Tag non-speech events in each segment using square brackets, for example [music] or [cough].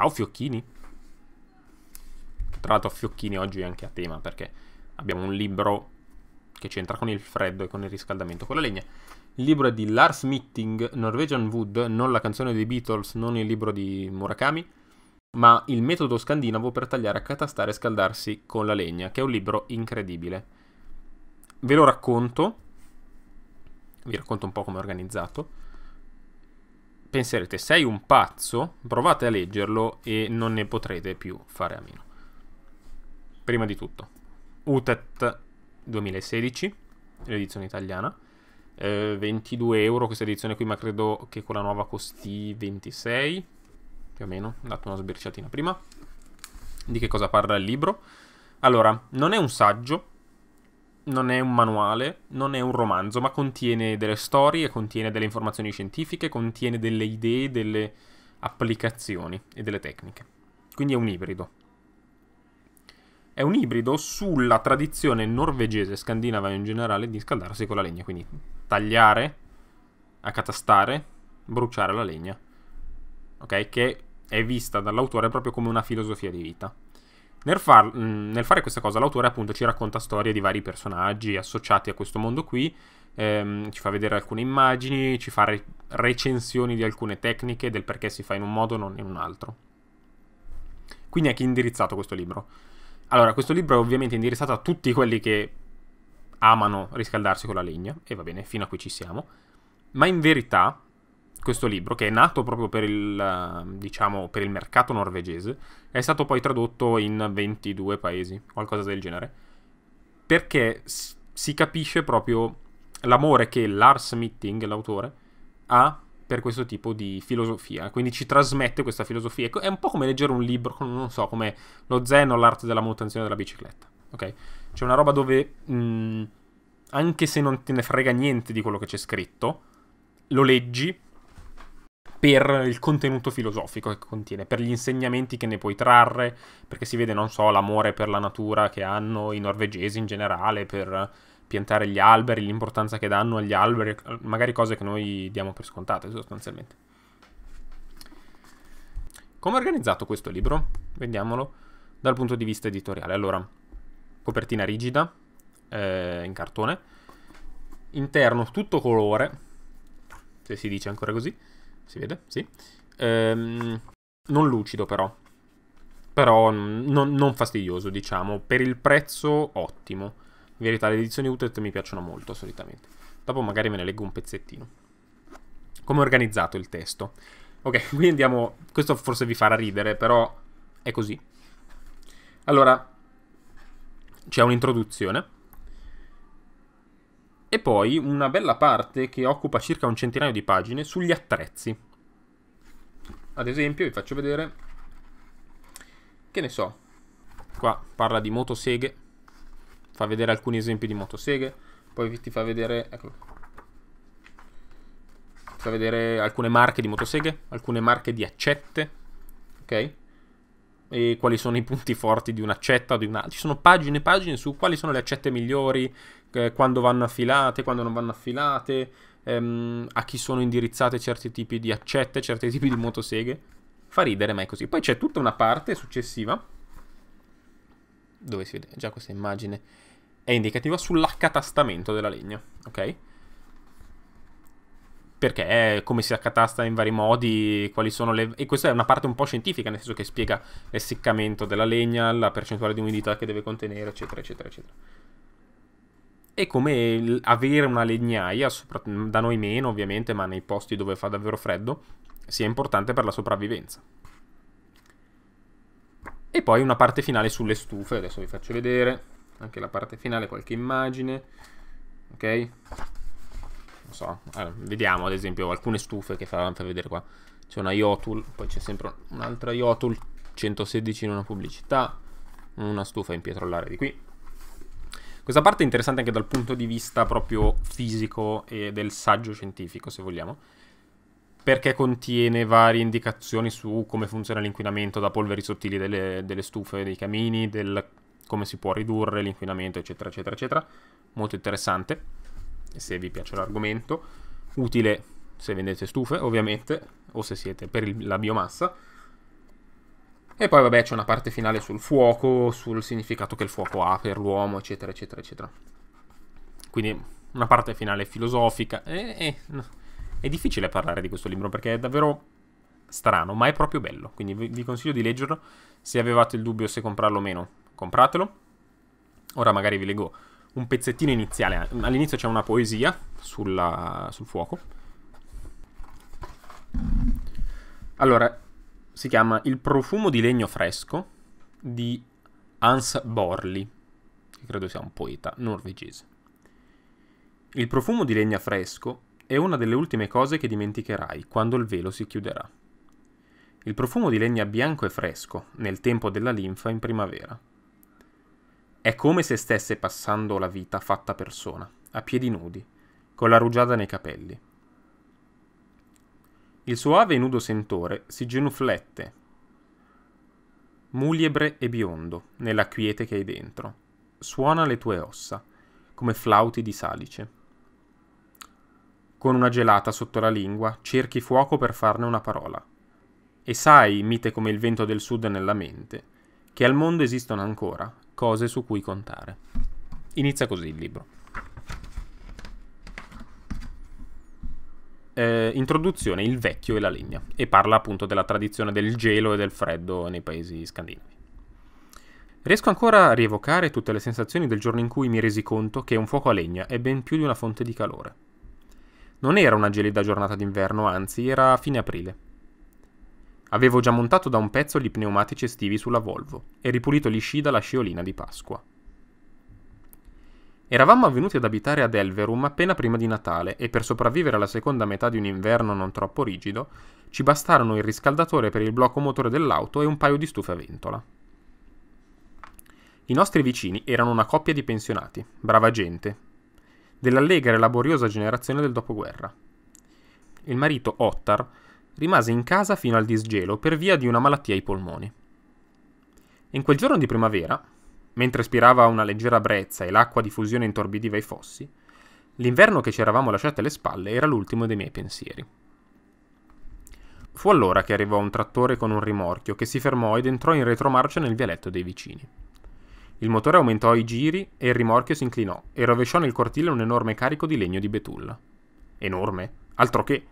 Ciao Fiocchini. Tra l'altro Fiocchini oggi è anche a tema perché abbiamo un libro che c'entra con il freddo e con il riscaldamento, con la legna. Il libro è di Lars Mitting, Norwegian Wood, non la canzone dei Beatles, non il libro di Murakami, ma il metodo scandinavo per tagliare, accatastare e scaldarsi con la legna, che è un libro incredibile. Ve lo racconto, vi racconto un po' come è organizzato penserete sei un pazzo, provate a leggerlo e non ne potrete più fare a meno. Prima di tutto, UTET 2016, l'edizione italiana, 22 eh, euro questa edizione qui, ma credo che con la nuova costi 26, più o meno, ho dato una sbirciatina prima. Di che cosa parla il libro? Allora, non è un saggio, non è un manuale, non è un romanzo, ma contiene delle storie, contiene delle informazioni scientifiche, contiene delle idee, delle applicazioni e delle tecniche. Quindi è un ibrido. È un ibrido sulla tradizione norvegese, scandinava in generale, di scaldarsi con la legna, quindi tagliare, accatastare, bruciare la legna. Ok? Che è vista dall'autore proprio come una filosofia di vita. Nel, far, mm, nel, fare questa cosa l'autore appunto ci racconta storie di vari personaggi associati a questo mondo qui, ehm, ci fa vedere alcune immagini, ci fa re- recensioni di alcune tecniche, del perché si fa in un modo e non in un altro. Quindi a chi è indirizzato questo libro? Allora, questo libro è ovviamente indirizzato a tutti quelli che amano riscaldarsi con la legna, e va bene, fino a qui ci siamo, ma in verità questo libro, che è nato proprio per il, diciamo, per il mercato norvegese, è stato poi tradotto in 22 paesi, qualcosa del genere, perché si capisce proprio l'amore che Lars Mitting, l'autore, ha per questo tipo di filosofia, quindi ci trasmette questa filosofia. È un po' come leggere un libro, non so, come lo Zen o l'arte della manutenzione della bicicletta, ok? C'è una roba dove, mh, mhmm, anche se non te ne frega niente di quello che c'è scritto, lo leggi per il contenuto filosofico che contiene, per gli insegnamenti che ne puoi trarre, perché si vede, non so, l'amore per la natura che hanno i norvegesi in generale, per piantare gli alberi, l'importanza che danno agli alberi, magari cose che noi diamo per scontate sostanzialmente. Come ho organizzato questo libro? Vediamolo dal punto di vista editoriale. Allora, copertina rigida, eh, in cartone, interno tutto colore, se si dice ancora così, si vede? Sì. Ehm, non lucido però. Però non, non, fastidioso, diciamo. Per il prezzo, ottimo. In verità le edizioni Utrecht mi piacciono molto, solitamente. Dopo magari me ne leggo un pezzettino. Come ho organizzato il testo? Ok, [laughs] qui andiamo... Questo forse vi farà ridere, però è così. Allora, c'è un'introduzione e poi una bella parte che occupa circa un centinaio di pagine sugli attrezzi. Ad esempio, vi faccio vedere, che ne so, qua parla di motoseghe, fa vedere alcuni esempi di motoseghe, poi ti fa vedere, ecco, ti fa vedere alcune marche di motoseghe, alcune marche di accette, ok? E quali sono i punti forti di un'accetta, di una... ci sono pagine e pagine su quali sono le accette migliori, eh, quando vanno affilate, quando non vanno affilate, ehm, a chi sono indirizzate certi tipi di accette, certi tipi di motoseghe. Fa ridere, ma è così. Poi c'è tutta una parte successiva, dove si vede già questa immagine, è indicativa sull'accatastamento della legna, ok? perché, come si accatasta in vari modi, quali sono le... E questa è una parte un po' scientifica, nel senso che spiega l'essiccamento della legna, la percentuale di umidità che deve contenere, eccetera, eccetera, eccetera è come avere una legnaia, da noi meno ovviamente, ma nei posti dove fa davvero freddo, sia importante per la sopravvivenza. E poi una parte finale sulle stufe, adesso vi faccio vedere anche la parte finale, qualche immagine, ok? Non so, allora, vediamo ad esempio alcune stufe che fa, fa vedere qua. C'è una Yotul, poi c'è sempre un'altra Yotul 116 in una pubblicità, una stufa in pietrollare di qui, questa parte è interessante anche dal punto di vista proprio fisico e del saggio scientifico, se vogliamo, perché contiene varie indicazioni su come funziona l'inquinamento da polveri sottili delle, delle stufe, dei camini, del come si può ridurre l'inquinamento, eccetera, eccetera, eccetera. Molto interessante, se vi piace l'argomento. Utile se vendete stufe, ovviamente, o se siete per il, la biomassa. E poi, vabbè, c'è una parte finale sul fuoco, sul significato che il fuoco ha per l'uomo, eccetera, eccetera, eccetera. Quindi una parte finale filosofica. E, e, no. È difficile parlare di questo libro perché è davvero strano, ma è proprio bello. Quindi vi, vi consiglio di leggerlo. Se avevate il dubbio se comprarlo o meno, compratelo. Ora magari vi leggo un pezzettino iniziale. All'inizio c'è una poesia sulla, sul fuoco. Allora, si chiama Il profumo di legno fresco di Hans Borli, che credo sia un poeta norvegese. Il profumo di legna fresco è una delle ultime cose che dimenticherai quando il velo si chiuderà. Il profumo di legna bianco e fresco, nel tempo della linfa in primavera. È come se stesse passando la vita fatta persona, a piedi nudi, con la rugiada nei capelli il soave e nudo sentore si genuflette, muliebre e biondo, nella quiete che hai dentro. Suona le tue ossa, come flauti di salice. Con una gelata sotto la lingua cerchi fuoco per farne una parola. E sai, mite come il vento del sud nella mente, che al mondo esistono ancora cose su cui contare. Inizia così il libro. eh, introduzione Il vecchio e la legna e parla appunto della tradizione del gelo e del freddo nei paesi scandinavi. Riesco ancora a rievocare tutte le sensazioni del giorno in cui mi resi conto che un fuoco a legna è ben più di una fonte di calore. Non era una gelida giornata d'inverno, anzi era fine aprile. Avevo già montato da un pezzo gli pneumatici estivi sulla Volvo e ripulito gli sci dalla sciolina di Pasqua. Eravamo avvenuti ad abitare ad Elverum appena prima di Natale e per sopravvivere alla seconda metà di un inverno non troppo rigido, ci bastarono il riscaldatore per il blocco motore dell'auto e un paio di stufe a ventola. I nostri vicini erano una coppia di pensionati, brava gente, dell'allegra e laboriosa generazione del dopoguerra. Il marito Ottar rimase in casa fino al disgelo per via di una malattia ai polmoni. In quel giorno di primavera, mentre spirava una leggera brezza e l'acqua di fusione intorbidiva i fossi, l'inverno che ci eravamo lasciati alle spalle era l'ultimo dei miei pensieri. Fu allora che arrivò un trattore con un rimorchio che si fermò ed entrò in retromarcia nel vialetto dei vicini. Il motore aumentò i giri e il rimorchio si inclinò e rovesciò nel cortile un enorme carico di legno di betulla. Enorme? Altro che!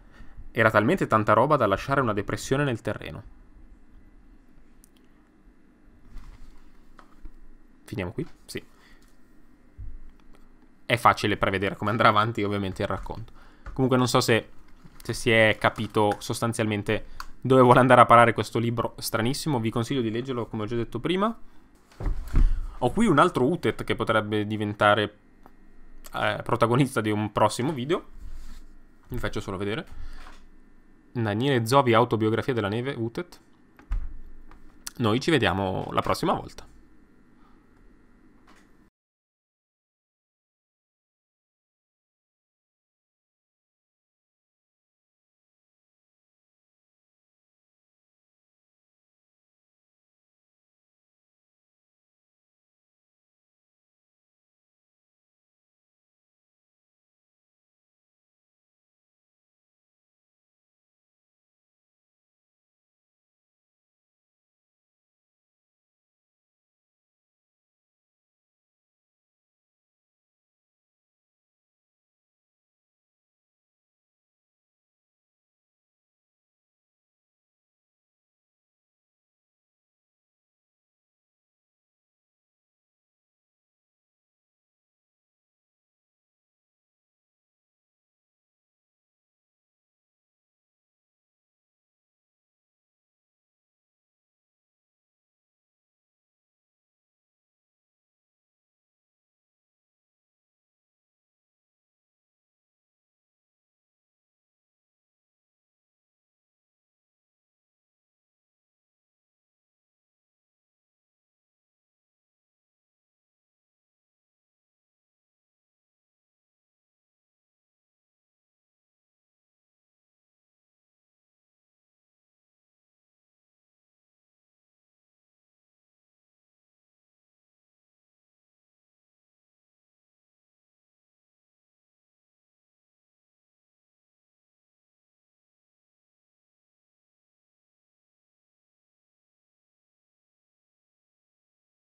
Era talmente tanta roba da lasciare una depressione nel terreno. Finiamo qui? Sì. È facile prevedere come andrà avanti ovviamente il racconto. Comunque non so se, se si è capito sostanzialmente dove vuole andare a parare questo libro stranissimo. Vi consiglio di leggerlo come ho già detto prima. Ho qui un altro UTET che potrebbe diventare eh, protagonista di un prossimo video. Vi faccio solo vedere. Daniele Zovi, autobiografia della neve, UTET. Noi ci vediamo la prossima volta.